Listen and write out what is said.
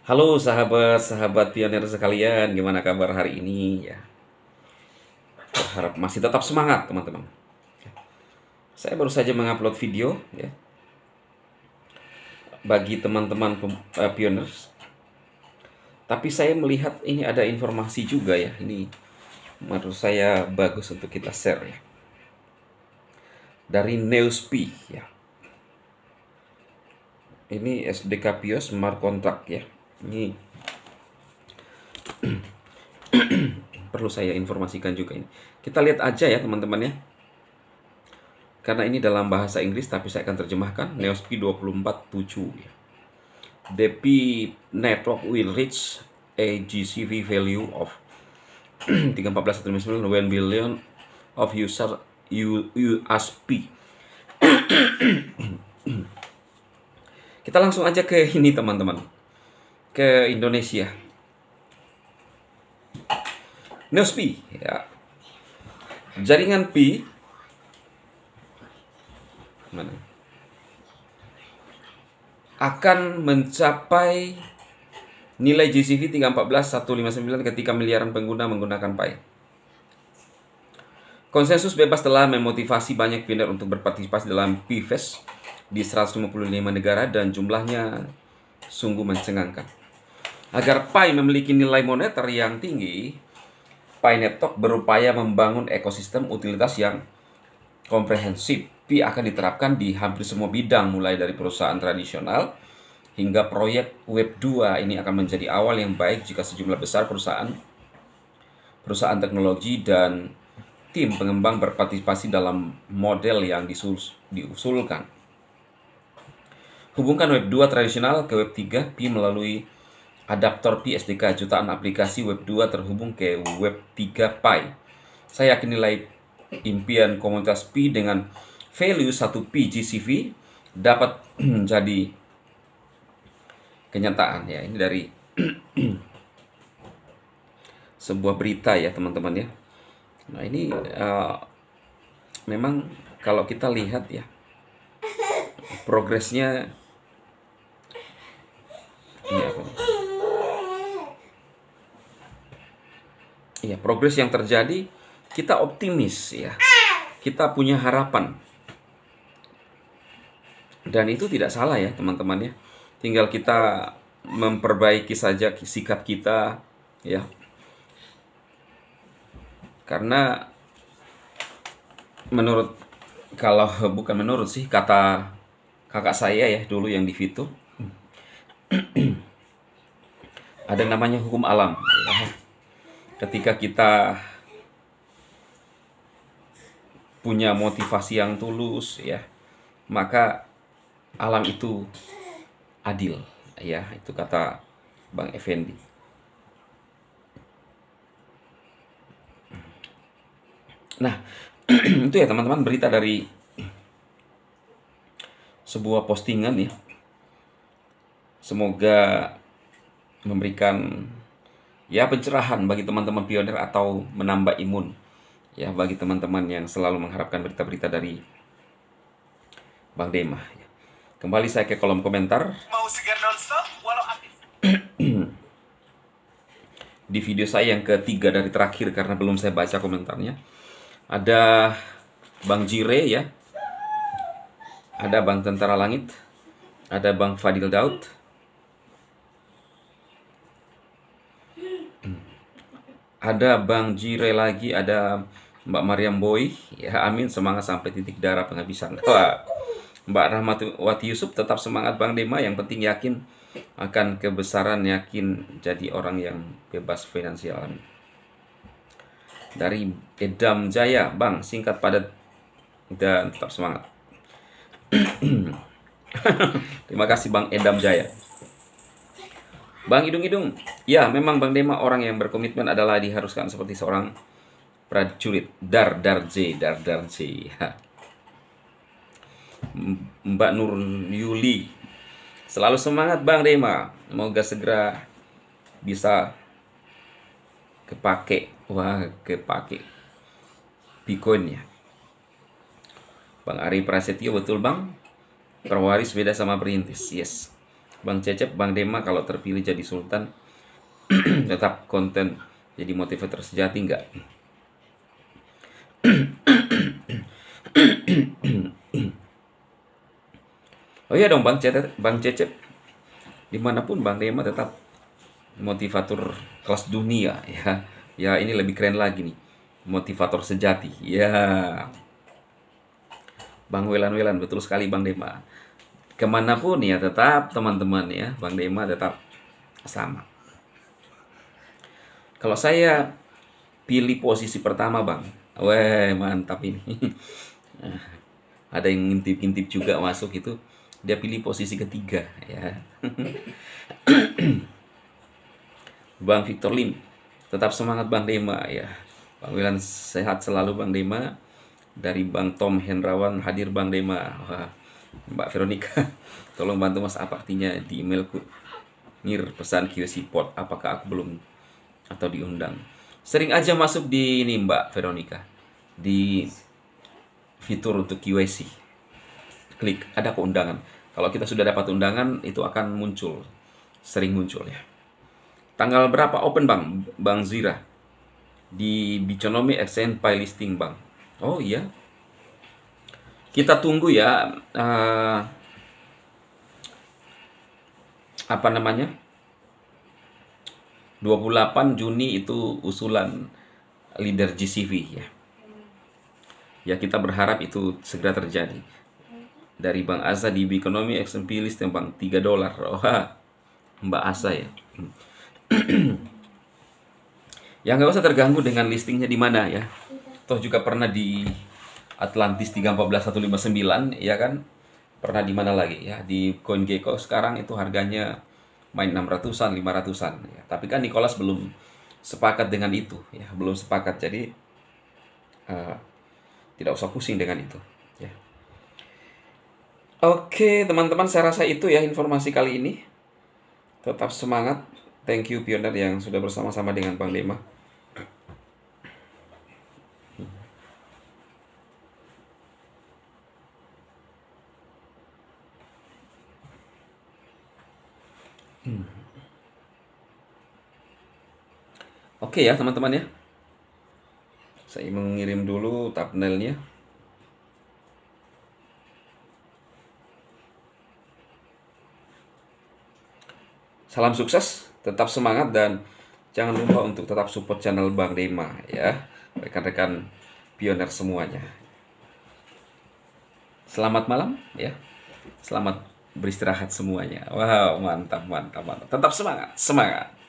Halo sahabat-sahabat pionir sekalian, gimana kabar hari ini ya? harap masih tetap semangat teman-teman. Saya baru saja mengupload video ya. Bagi teman-teman uh, pioners. Tapi saya melihat ini ada informasi juga ya. Ini menurut saya bagus untuk kita share ya. Dari Neuspi ya. Ini SDK Pios Smart Contract ya ini perlu saya informasikan juga ini. Kita lihat aja ya teman-teman ya. Karena ini dalam bahasa Inggris tapi saya akan terjemahkan P 247 ya. The P network will reach a GCV value of 314.99 when billion of user U, USP. Kita langsung aja ke ini teman-teman ke Indonesia. News P, ya. Jaringan Pi mana? akan mencapai nilai GCV 314159 ketika miliaran pengguna menggunakan Pi. Konsensus bebas telah memotivasi banyak pioner untuk berpartisipasi dalam PFES di 155 negara dan jumlahnya sungguh mencengangkan. Agar Pi memiliki nilai moneter yang tinggi, Pi Network berupaya membangun ekosistem utilitas yang komprehensif. Pi akan diterapkan di hampir semua bidang, mulai dari perusahaan tradisional hingga proyek Web 2. Ini akan menjadi awal yang baik jika sejumlah besar perusahaan, perusahaan teknologi dan tim pengembang berpartisipasi dalam model yang disus, diusulkan. Hubungkan Web 2 tradisional ke Web 3 Pi melalui adaptor PSDK jutaan aplikasi Web 2 terhubung ke Web 3 Pi. Saya yakin nilai impian komunitas Pi dengan value 1 Pi GCV dapat menjadi kenyataan ya. Ini dari sebuah berita ya teman-teman ya. Nah ini uh, memang kalau kita lihat ya progresnya ini apa ya progres yang terjadi kita optimis ya kita punya harapan dan itu tidak salah ya teman-teman ya tinggal kita memperbaiki saja sikap kita ya karena menurut kalau bukan menurut sih kata kakak saya ya dulu yang di Vito ada namanya hukum alam ya ketika kita punya motivasi yang tulus ya maka alam itu adil ya itu kata Bang Effendi nah itu ya teman-teman berita dari sebuah postingan ya semoga memberikan ya pencerahan bagi teman-teman pionir atau menambah imun ya bagi teman-teman yang selalu mengharapkan berita-berita dari Bang Dema. Kembali saya ke kolom komentar. Mau Di video saya yang ketiga dari terakhir karena belum saya baca komentarnya. Ada Bang Jire ya. Ada Bang Tentara Langit. Ada Bang Fadil Daud ada Bang Jire lagi, ada Mbak Mariam Boy. Ya, amin semangat sampai titik darah penghabisan. Wah, Mbak Rahmatwati Yusuf tetap semangat Bang Dema, yang penting yakin akan kebesaran, yakin jadi orang yang bebas finansial. Dari Edam Jaya, Bang, singkat padat dan tetap semangat. Terima kasih Bang Edam Jaya. Bang Idung Idung, ya memang Bang Dema orang yang berkomitmen adalah diharuskan seperti seorang prajurit. Dar Dar J, Dar Dar J. Mbak Nur Yuli, selalu semangat Bang Dema. Semoga segera bisa kepake. Wah, kepake. Bitcoin ya. Bang Ari Prasetyo betul Bang? Perwaris beda sama perintis. Yes. Bang Cecep, Bang Dema kalau terpilih jadi sultan tetap konten jadi motivator sejati enggak? oh iya dong Bang Cecep, Bang Cecep dimanapun Bang Dema tetap motivator kelas dunia ya. Ya ini lebih keren lagi nih. Motivator sejati. Ya. Bang Welan Welan betul sekali Bang Dema kemanapun ya tetap teman-teman ya Bang Dema tetap sama kalau saya pilih posisi pertama Bang Weh mantap ini ada yang ngintip-ngintip juga masuk itu dia pilih posisi ketiga ya Bang Victor Lim tetap semangat Bang Dema ya Bang Wilan sehat selalu Bang Dema dari Bang Tom Hendrawan hadir Bang Dema Wah Mbak Veronica, tolong bantu Mas apa artinya di emailku. Nir pesan QC port apakah aku belum atau diundang? Sering aja masuk di ini Mbak Veronica. Di fitur untuk QC. Klik, ada keundangan Kalau kita sudah dapat undangan, itu akan muncul. Sering muncul ya. Tanggal berapa open Bang? Bang Zira. Di Bichonomi Exchange Pay Listing Bang. Oh iya, kita tunggu ya uh, apa namanya 28 Juni itu usulan leader GCV ya ya kita berharap itu segera terjadi dari Bang Asa di ekonomi eksempilis list tembang 3 dolar oh, Mbak Asa ya yang nggak usah terganggu dengan listingnya di mana ya toh juga pernah di Atlantis 314159 ya kan pernah di mana lagi ya di CoinGecko sekarang itu harganya main 600-an 500-an ya. tapi kan Nicholas belum sepakat dengan itu ya belum sepakat jadi uh, tidak usah pusing dengan itu ya oke teman-teman saya rasa itu ya informasi kali ini tetap semangat thank you pioner yang sudah bersama-sama dengan Bang lima Oke ya teman-teman ya. Saya mengirim dulu thumbnailnya. Salam sukses, tetap semangat dan jangan lupa untuk tetap support channel Bang Dema ya. Rekan-rekan pioner semuanya. Selamat malam ya. Selamat beristirahat semuanya. Wow, mantap, mantap, mantap. Tetap semangat, semangat.